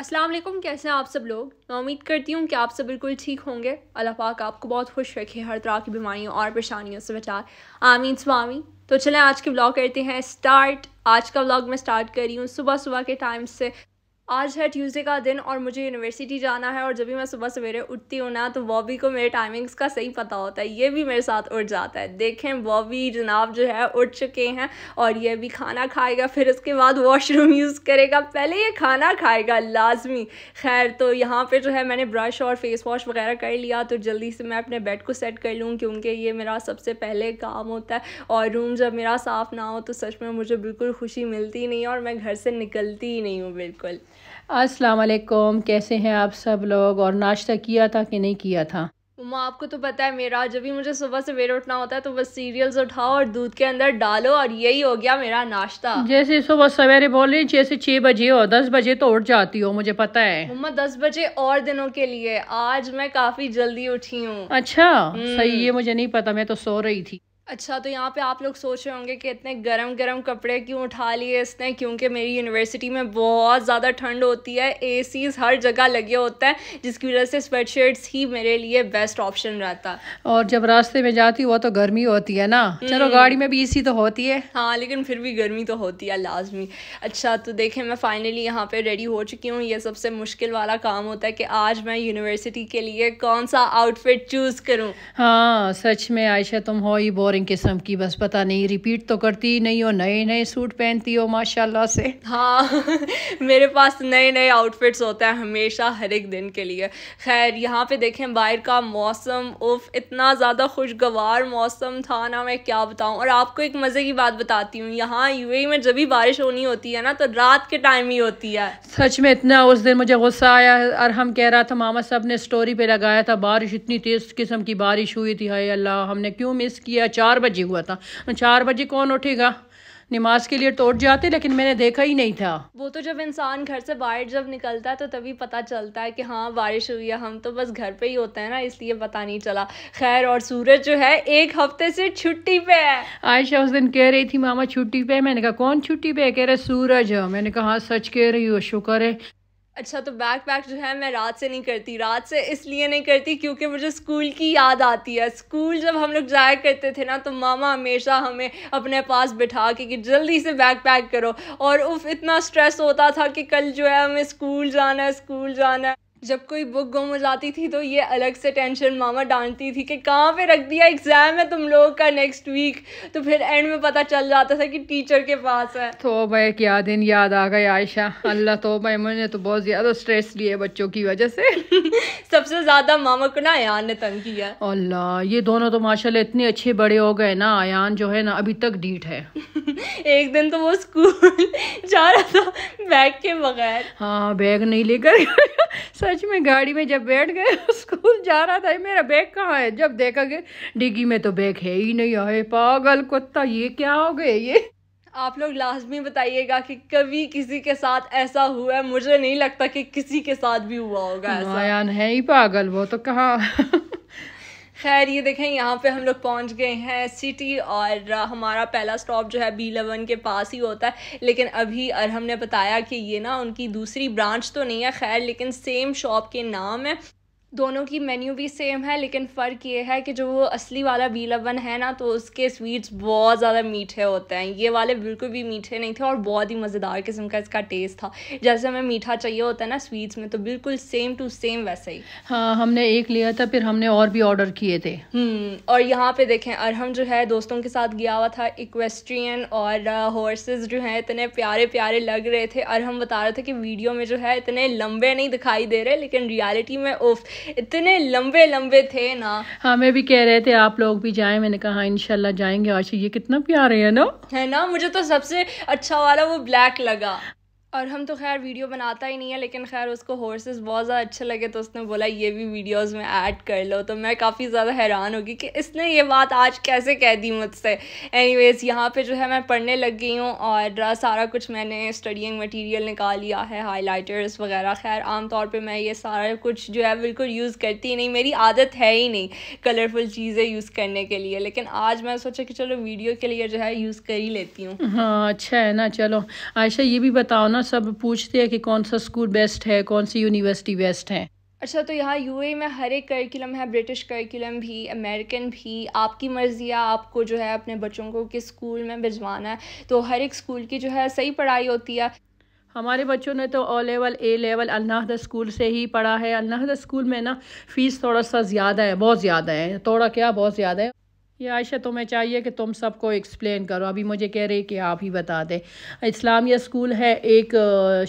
अस्सलाम वालेकुम कैसे हैं आप सब लोग मैं उम्मीद करती हूँ कि आप सब बिल्कुल ठीक होंगे अल्लाह पाक आपको बहुत खुश रखे हर तरह की बीमारियों और परेशानियों से बचा आमीन स्वामी तो चलें आज के ब्लॉग करते हैं स्टार्ट आज का ब्लॉग मैं स्टार्ट कर रही हूँ सुबह सुबह के टाइम से आज है ट्यूसडे का दिन और मुझे यूनिवर्सिटी जाना है और जब भी मैं सुबह सवेरे उठती हूँ ना तो बॉबी को मेरे टाइमिंग्स का सही पता होता है ये भी मेरे साथ उठ जाता है देखें बॉबी जनाब जो है उठ चुके हैं और ये भी खाना खाएगा फिर उसके बाद वॉशरूम यूज़ करेगा पहले ये खाना खाएगा लाजमी खैर तो यहाँ पर जो है मैंने ब्रश और फेस वॉश वगैरह कर लिया तो जल्दी से मैं अपने बेड को सेट कर लूँ क्योंकि ये मेरा सबसे पहले काम होता है और रूम जब मेरा साफ़ ना हो तो सच में मुझे बिल्कुल खुशी मिलती नहीं और मैं घर से निकलती ही नहीं हूँ बिल्कुल अस्सलाम वालेकुम कैसे हैं आप सब लोग और नाश्ता किया था कि नहीं किया था उमा आपको तो पता है मेरा जब भी मुझे सुबह से वेर उठना होता है तो बस सीरियल्स उठाओ और दूध के अंदर डालो और यही हो गया मेरा नाश्ता जैसे सुबह सवेरे बोल रही जैसे छह बजे हो दस बजे तो उठ जाती हो मुझे पता है मम्मा दस बजे और दिनों के लिए आज मैं काफी जल्दी उठी हूँ अच्छा हम्म। सही ये मुझे नहीं पता मैं तो सो रही थी अच्छा तो यहाँ पे आप लोग सोच रहे होंगे कि इतने गरम गरम कपड़े क्यों उठा लिए इसने क्योंकि मेरी यूनिवर्सिटी में बहुत ज़्यादा ठंड होती है ए हर जगह लगे होते हैं जिसकी वजह से स्वेटशर्ट्स ही मेरे लिए बेस्ट ऑप्शन रहता है और जब रास्ते में जाती हुआ तो गर्मी होती है ना हम्म। चलो गाड़ी में भी ए तो होती है हाँ लेकिन फिर भी गर्मी तो होती है लाजमी अच्छा तो देखें मैं फ़ाइनली यहाँ पर रेडी हो चुकी हूँ ये सबसे मुश्किल वाला काम होता है कि आज मैं यूनिवर्सिटी के लिए कौन सा आउटफिट चूज़ करूँ हाँ सच में आयशा तुम हो ही बोल बोरिंग किस्म की बस पता नहीं रिपीट तो करती ही नहीं हो नए नए सूट पहनती हो माशाल्लाह से हाँ मेरे पास नए नए आउटफिट्स होते हैं हमेशा हर एक दिन के लिए खैर यहाँ पे देखें बाहर का मौसम उफ इतना ज़्यादा खुशगवार मौसम था ना मैं क्या बताऊँ और आपको एक मज़े की बात बताती हूँ यहाँ यू में जब भी बारिश होनी होती है ना तो रात के टाइम ही होती है सच में इतना उस दिन मुझे गुस्सा आया और हम कह रहा था मामा साहब ने स्टोरी पर लगाया था बारिश इतनी तेज़ किस्म की बारिश हुई थी हाई अल्लाह हमने क्यों मिस किया चार बजे हुआ था चार बजे कौन उठेगा नमाज के लिए तोड़ जाते लेकिन मैंने देखा ही नहीं था वो तो जब इंसान घर से बाहर जब निकलता है तो तभी पता चलता है कि हाँ बारिश हुई है हम तो बस घर पे ही होते हैं ना इसलिए पता नहीं चला खैर और सूरज जो है एक हफ्ते से छुट्टी पे है आयशा उस दिन कह रही थी मामा छुट्टी पे मैंने कहा कौन छुट्टी पे है कह रहे सूरज मैंने कहा हाँ सच कह रही हो शुक्र है अच्छा तो बैक पैक जो है मैं रात से नहीं करती रात से इसलिए नहीं करती क्योंकि मुझे स्कूल की याद आती है स्कूल जब हम लोग जाया करते थे ना तो मामा हमेशा हमें अपने पास बिठा के कि जल्दी से बैग पैक करो और उफ इतना स्ट्रेस होता था कि कल जो है हमें स्कूल जाना है स्कूल जाना है जब कोई बुक गुम हो जाती थी तो ये अलग से टेंशन मामा डांटती थी कि कहाँ पे रख दिया एग्ज़ाम है तुम लोगों का नेक्स्ट वीक तो फिर एंड में पता चल जाता था कि टीचर के पास है तो भाई क्या दिन याद आ गए आयशा अल्लाह तो भाई मैंने तो बहुत ज़्यादा स्ट्रेस लिए बच्चों की वजह से सबसे ज़्यादा मामा को ना अयान ने तंग किया अल्लाह ये दोनों तो माशा इतने अच्छे बड़े हो गए ना अयान जो है ना अभी तक डीट है एक दिन तो वो स्कूल जा रहा था बैग के बगैर हाँ बैग नहीं लेकर सच सच में गाड़ी में जब बैठ गए स्कूल जा रहा था मेरा बैग कहाँ है जब देखा गया डिगी में तो बैग है ही नहीं आए पागल कुत्ता ये क्या हो गए ये आप लोग लाजमी बताइएगा कि कभी किसी के साथ ऐसा हुआ मुझे नहीं लगता कि किसी के साथ भी हुआ होगा ऐसा है ही पागल वो तो कहाँ खैर ये देखें यहाँ पे हम लोग पहुँच गए हैं सिटी और हमारा पहला स्टॉप जो है बी लेवन के पास ही होता है लेकिन अभी अरहम ने बताया कि ये ना उनकी दूसरी ब्रांच तो नहीं है खैर लेकिन सेम शॉप के नाम है दोनों की मेन्यू भी सेम है लेकिन फ़र्क ये है कि जो वो असली वाला बी लवन है ना तो उसके स्वीट्स बहुत ज़्यादा मीठे होते हैं ये वाले बिल्कुल भी मीठे नहीं थे और बहुत ही मज़ेदार किस्म का इसका टेस्ट था जैसे हमें मीठा चाहिए होता है ना स्वीट्स में तो बिल्कुल सेम टू सेम वैसे ही हाँ हमने एक लिया था फिर हमने और भी ऑर्डर किए थे हम्म, और यहाँ पर देखें अरहम जो है दोस्तों के साथ गया हुआ था इक्वेस्ट्रियन और हॉर्सेज जो हैं इतने प्यारे प्यारे लग रहे थे अरहम बता रहे थे कि वीडियो में जो है इतने लंबे नहीं दिखाई दे रहे लेकिन रियालिटी में उफ़ इतने लंबे लंबे थे ना हमें हाँ, भी कह रहे थे आप लोग भी जाएं मैंने कहा हाँ इनशाला जाएंगे आशी ये कितना प्यारे है ना है ना मुझे तो सबसे अच्छा वाला वो ब्लैक लगा और हम तो खैर वीडियो बनाता ही नहीं है लेकिन खैर उसको हॉर्सेस बहुत ज़्यादा अच्छे लगे तो उसने बोला ये भी वीडियोस में ऐड कर लो तो मैं काफ़ी ज़्यादा हैरान होगी कि इसने ये बात आज कैसे कह दी मुझसे एनीवेज़ यहाँ पे जो है मैं पढ़ने लग गई हूँ और सारा कुछ मैंने स्टडिंग मटीरियल निकाल लिया है हाइलाइटर्स वगैरह खैर आमतौर पर मैं ये सारा कुछ जो है बिल्कुल यूज़ करती ही नहीं मेरी आदत है ही नहीं कलरफुल चीज़ें यूज़ करने के लिए लेकिन आज मैं सोचा कि चलो वीडियो के लिए जो है यूज़ कर ही लेती हूँ हाँ अच्छा है ना चलो आयशा ये भी बताओ ना सब पूछते हैं कि कौन सा स्कूल बेस्ट है कौन सी यूनिवर्सिटी बेस्ट है अच्छा तो यहाँ यू में हर एक करिकुलम है ब्रिटिश करिकुलम भी अमेरिकन भी आपकी मर्ज़ी है आपको जो है अपने बच्चों को किस स्कूल में भिजवाना है तो हर एक स्कूल की जो है सही पढ़ाई होती है हमारे बच्चों ने तो O level A level Al Nahda school से ही पढ़ा है अलनाहदा स्कूल में ना फ़ीस थोड़ा सा ज़्यादा है बहुत ज़्यादा है थोड़ा क्या बहुत ज़्यादा है ये आयशा तुम्हें तो चाहिए कि तुम सबको एक्सप्लेन करो अभी मुझे कह रही कि आप ही बता दें इस्लामिया स्कूल है एक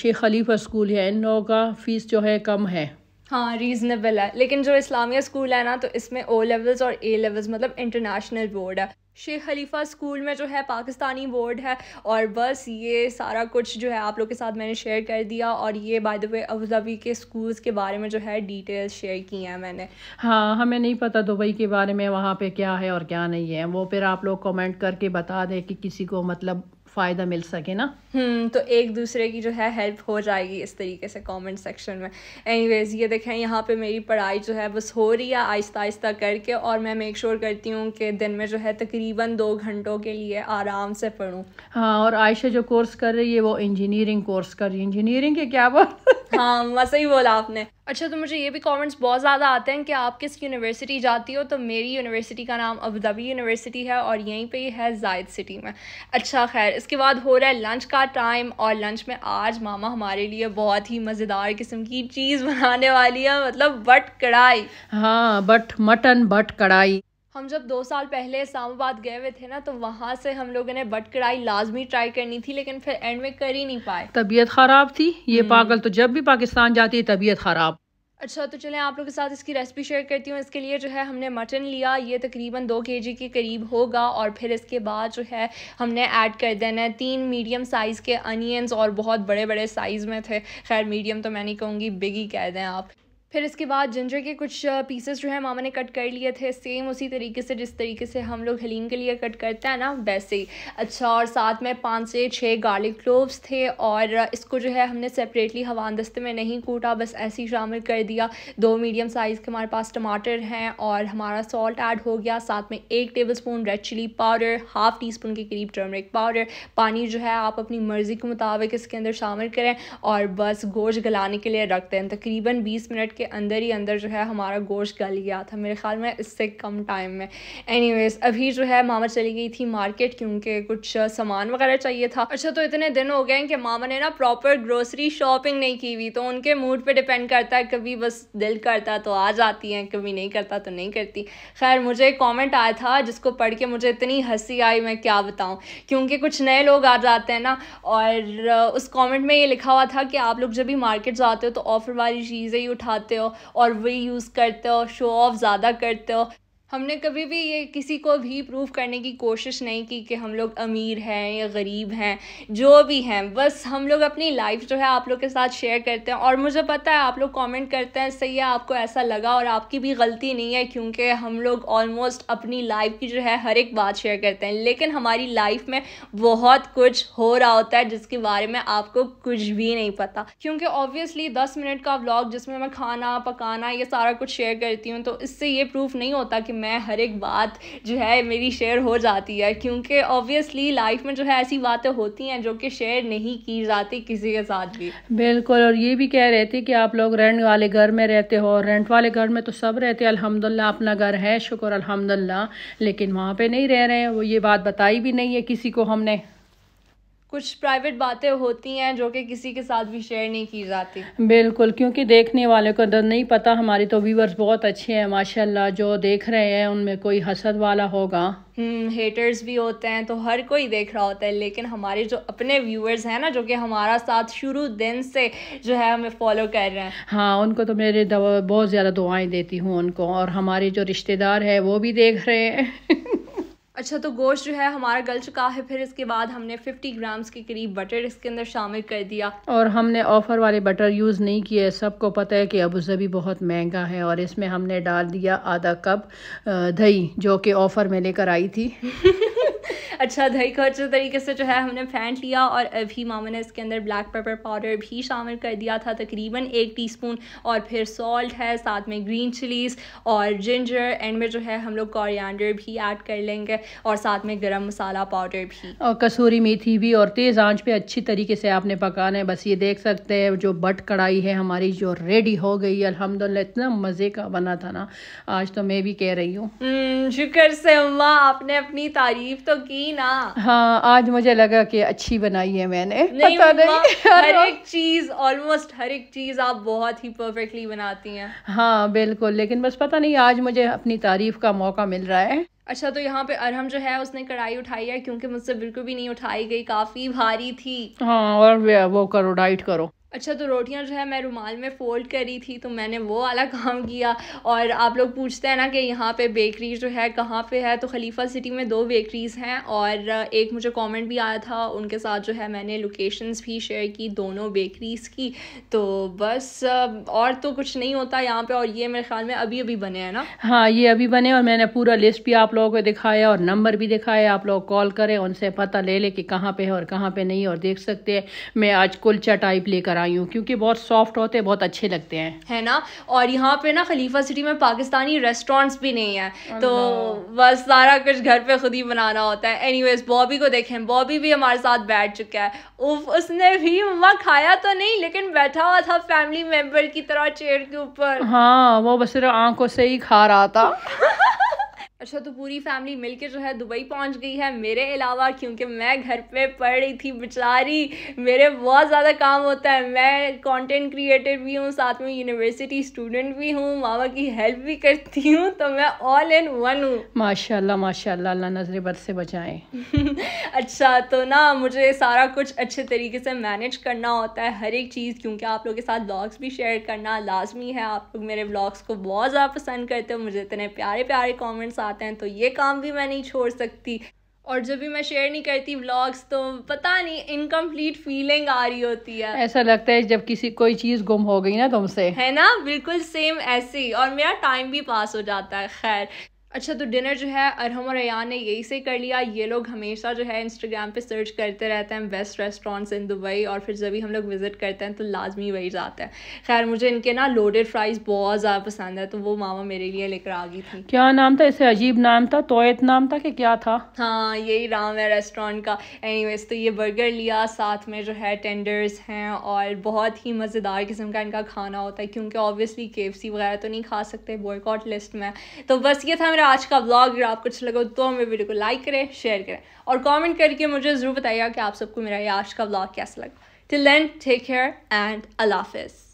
शेख खलीफा स्कूल है इन लोगों का फ़ीस जो है कम है हाँ रीज़नेबल है लेकिन जो इस्लामिया स्कूल है ना तो इसमें ओ लेवल्स और ए लेवल्स मतलब इंटरनेशनल बोर्ड है शेख खलीफा स्कूल में जो है पाकिस्तानी बोर्ड है और बस ये सारा कुछ जो है आप लोग के साथ मैंने शेयर कर दिया और ये बाय द वे अबूधाबी के स्कूल्स के बारे में जो है डिटेल्स शेयर की हैं मैंने हाँ हमें नहीं पता दुबई के बारे में वहाँ पे क्या है और क्या नहीं है वो फिर आप लोग कमेंट करके बता दें कि किसी को मतलब फ़ायदा मिल सके ना हम्म, तो एक दूसरे की जो है हेल्प हो जाएगी इस तरीके से कमेंट सेक्शन में एनीवेज ये देखें यहाँ पे मेरी पढ़ाई जो है बस हो रही है आहिस्ता आहिस्ता करके और मैं मेक श्योर sure करती हूँ कि दिन में जो है तकरीबन दो घंटों के लिए आराम से पढ़ूँ हाँ और आयशा जो कोर्स कर रही है वो इंजीनियरिंग कोर्स कर रही है इंजीनियरिंग के क्या बोल हाँ वैसे ही बोला आपने अच्छा तो मुझे ये भी कमेंट्स बहुत ज़्यादा आते हैं कि आप किस यूनिवर्सिटी जाती हो तो मेरी यूनिवर्सिटी का नाम अबू धाबी यूनिवर्सिटी है और यहीं पे है जायद सिटी में अच्छा खैर इसके बाद हो रहा है लंच का टाइम और लंच में आज मामा हमारे लिए बहुत ही मज़ेदार किस्म की चीज़ बनाने वाली है मतलब बट कढ़ाई हाँ बट मटन बट कढ़ाई हम जब दो साल पहले इस्लामाबाद गए हुए थे ना तो वहाँ से हम लोगों ने बट कढ़ाई लाजमी ट्राई करनी थी लेकिन फिर एंड में कर ही नहीं पाए तबीयत ख़राब थी ये हम्म। पागल तो जब भी पाकिस्तान जाती है तबीयत ख़राब अच्छा तो चलें आप लोग के साथ इसकी रेसिपी शेयर करती हूँ इसके लिए जो है हमने मटन लिया ये तकरीबन दो के जी के करीब होगा और फिर इसके बाद जो है हमने ऐड कर देना है तीन मीडियम साइज़ के अनियंस और बहुत बड़े बड़े साइज़ में थे खैर मीडियम तो मैं नहीं कहूँगी बिग ही कह दें आप फिर इसके बाद जिंजर के कुछ पीसेस जो है मामा ने कट कर लिए थे सेम उसी तरीके से जिस तरीके से हम लोग हलीम के लिए कट करते हैं ना वैसे ही अच्छा और साथ में पाँच से छः गार्लिक क्लोव्स थे और इसको जो है हमने सेपरेटली दस्ते में नहीं कूटा बस ऐसे ही शामिल कर दिया दो मीडियम साइज़ के हमारे पास टमाटर हैं और हमारा सॉल्ट ऐड हो गया साथ में एक tablespoon red chili powder half teaspoon के करीब टर्मरिक पाउडर पानी जो है आप अपनी मर्ज़ी के मुताबिक इसके अंदर शामिल करें और बस गोश्त गलाने के लिए रख दें तकरीबन बीस मिनट के के अंदर ही अंदर जो है हमारा गोश्त गल गया था मेरे ख्याल में इससे कम टाइम में एनीवेज अभी जो है मामा चली गई थी मार्केट क्योंकि कुछ सामान वगैरह चाहिए था अच्छा तो इतने दिन हो गए कि मामा ने ना प्रॉपर ग्रोसरी शॉपिंग नहीं की हुई तो उनके मूड पर डिपेंड करता है कभी बस दिल करता तो आ जाती हैं कभी नहीं करता तो नहीं करती खैर मुझे एक कॉमेंट आया था जिसको पढ़ के मुझे इतनी हंसी आई मैं क्या बताऊँ क्योंकि कुछ नए लोग आ जाते हैं ना और उस कॉमेंट में ये लिखा हुआ था कि आप लोग जब भी मार्केट जाते हो तो ऑफर वाली चीज़ें ही उठाते हो और वे यूज़ करते हो शो ऑफ ज़्यादा करते हो हमने कभी भी ये किसी को भी प्रूव करने की कोशिश नहीं की कि हम लोग अमीर हैं या गरीब हैं जो भी हैं बस हम लोग अपनी लाइफ जो है आप लोग के साथ शेयर करते हैं और मुझे पता है आप लोग कमेंट करते हैं सही है आपको ऐसा लगा और आपकी भी गलती नहीं है क्योंकि हम लोग ऑलमोस्ट अपनी लाइफ की जो है हर एक बात शेयर करते हैं लेकिन हमारी लाइफ में बहुत कुछ हो रहा होता है जिसके बारे में आपको कुछ भी नहीं पता क्योंकि ऑब्वियसली दस मिनट का ब्लॉग जिसमें मैं खाना पकाना ये सारा कुछ शेयर करती हूँ तो इससे ये प्रूफ नहीं होता कि मैं हर एक बात जो है मेरी शेयर हो जाती है क्योंकि ऑब्वियसली लाइफ में जो है ऐसी बातें होती हैं जो कि शेयर नहीं की जाती किसी के साथ भी बिल्कुल और ये भी कह रहे थे कि आप लोग रेंट वाले घर में रहते हो और रेंट वाले घर में तो सब रहते हैं अलहमदिल्ला अपना घर है शुक्र अलहमदिल्ला लेकिन वहाँ पर नहीं रह रहे हैं वो ये बात बताई भी नहीं है किसी को हमने कुछ प्राइवेट बातें होती हैं जो कि किसी के साथ भी शेयर नहीं की जाती बिल्कुल क्योंकि देखने वाले को नहीं पता हमारे तो व्यूवर्स बहुत अच्छे हैं माशाल्लाह जो देख रहे हैं उनमें कोई हसद वाला होगा हेटर्स हम्म, भी होते हैं तो हर कोई देख रहा होता है लेकिन हमारे जो अपने व्यूअर्स हैं ना जो कि हमारा साथ शुरू दिन से जो है हमें फॉलो कर रहे हैं हाँ उनको तो मेरे बहुत ज़्यादा दुआएं देती हूँ उनको और हमारे जो रिश्तेदार है वो भी देख रहे हैं अच्छा तो गोश्त जो है हमारा गल चुका है फिर इसके बाद हमने 50 ग्राम्स के करीब बटर इसके अंदर शामिल कर दिया और हमने ऑफ़र वाले बटर यूज़ नहीं किए सबको पता है कि अबूज़बी बहुत महंगा है और इसमें हमने डाल दिया आधा कप दही जो कि ऑफ़र में लेकर आई थी अच्छा दही अच्छे तरीके से जो है हमने फेंट लिया और अभी मामा ने इसके अंदर ब्लैक पेपर पाउडर भी शामिल कर दिया था तकरीबन एक टीस्पून और फिर सॉल्ट है साथ में ग्रीन चिलीज़ और जिंजर एंड में जो है हम लोग कॉरियांडर भी ऐड कर लेंगे और साथ में गर्म मसाला पाउडर भी और कसूरी मेथी भी और तेज़ आँच पर अच्छी तरीके से आपने पकाना है बस ये देख सकते हैं जो बट कढ़ाई है हमारी जो रेडी हो गई अलहमदिल्ला इतना मज़े का बना था ना आज तो मैं भी कह रही हूँ हम्म, शुक्र से अम्मा आपने अपनी तारीफ तो की ना हाँ आज मुझे लगा कि अच्छी बनाई है मैंने नहीं, पता नहीं हर एक चीज ऑलमोस्ट हर एक चीज आप बहुत ही परफेक्टली बनाती हैं हाँ बिल्कुल लेकिन बस पता नहीं आज मुझे अपनी तारीफ का मौका मिल रहा है अच्छा तो यहाँ पे अरहम जो है उसने कढ़ाई उठाई है क्योंकि मुझसे बिल्कुल भी नहीं उठाई गई काफी भारी थी हाँ और वो करो डाइट करो अच्छा तो रोटियां जो है मैं रुमाल में फ़ोल्ड करी थी तो मैंने वो वाला काम किया और आप लोग पूछते हैं ना कि यहाँ पे बेकरी जो है कहाँ पे है तो खलीफा सिटी में दो बेकरीज़ हैं और एक मुझे कमेंट भी आया था उनके साथ जो है मैंने लोकेशंस भी शेयर की दोनों बेकरीज़ की तो बस और तो कुछ नहीं होता यहाँ पर और ये मेरे ख्याल में अभी अभी बने हैं ना हाँ ये अभी बने और मैंने पूरा लिस्ट भी आप लोगों को दिखाया और नंबर भी दिखाया आप लोग कॉल करें उनसे पता ले लें कि कहाँ पर है और कहाँ पर नहीं और देख सकते हैं मैं आज कुल्चा टाइप लेकर बनाई हूँ क्योंकि बहुत सॉफ्ट होते हैं बहुत अच्छे लगते हैं है ना और यहाँ पे ना खलीफा सिटी में पाकिस्तानी रेस्टोरेंट्स भी नहीं है तो बस सारा कुछ घर पे खुद ही बनाना होता है एनीवेज बॉबी को देखें बॉबी भी हमारे साथ बैठ चुका है उफ उसने भी मम्मा खाया तो नहीं लेकिन बैठा हुआ था फैमिली मेम्बर की तरह चेयर के ऊपर हाँ वो बस आंखों से ही खा रहा था अच्छा तो पूरी फैमिली मिलके जो है दुबई पहुंच गई है मेरे अलावा क्योंकि मैं घर पे पढ़ रही थी बेचारी मेरे बहुत ज़्यादा काम होता है मैं कंटेंट क्रिएटर भी हूँ साथ में यूनिवर्सिटी स्टूडेंट भी हूँ मामा की हेल्प भी करती हूँ तो मैं ऑल इन वन हूँ माशाल्लाह माशाल्लाह अल्लाह नजर बद से बचाएं अच्छा तो ना मुझे सारा कुछ अच्छे तरीके से मैनेज करना होता है हर एक चीज़ क्योंकि आप लोग के साथ ब्लॉग्स भी शेयर करना लाजमी है आप लोग मेरे ब्लॉग्स को बहुत ज़्यादा पसंद करते हो मुझे इतने प्यारे प्यारे कॉमेंट्स आ आते हैं तो ये काम भी मैं नहीं छोड़ सकती और जब भी मैं शेयर नहीं करती व्लॉग्स तो पता नहीं इनकम्प्लीट फीलिंग आ रही होती है ऐसा लगता है जब किसी कोई चीज़ गुम हो गई ना तुमसे है ना बिल्कुल सेम ऐसे ही और मेरा टाइम भी पास हो जाता है खैर अच्छा तो डिनर जो है अरहम और अयान ने यही से कर लिया ये लोग हमेशा जो है इंस्टाग्राम पे सर्च करते रहते हैं बेस्ट रेस्टोरेंट्स इन दुबई और फिर जब भी हम लोग विज़िट करते हैं तो लाजमी वही जाते हैं खैर मुझे इनके ना लोडेड फ्राइज़ बहुत ज़्यादा पसंद है तो वो मामा मेरे लिए लेकर आ गई थी क्या नाम था इसे अजीब नाम था तोयत नाम था कि क्या था हाँ यही नाम है रेस्टोरेंट का एनी तो ये बर्गर लिया साथ में जो है टेंडर्स हैं और बहुत ही मज़ेदार किस्म का इनका खाना होता है क्योंकि ऑब्वियसली के वगैरह तो नहीं खा सकते बॉयकॉट लिस्ट में तो बस ये था मेरा आज का ब्लॉग अगर आपको अच्छा लगा तो हमें वीडियो को लाइक करें शेयर करें और कमेंट करके मुझे ज़रूर बताइएगा कि आप सबको मेरा ये आज का ब्लॉग कैसा लगा till then take care and अल्लाह हाफिज़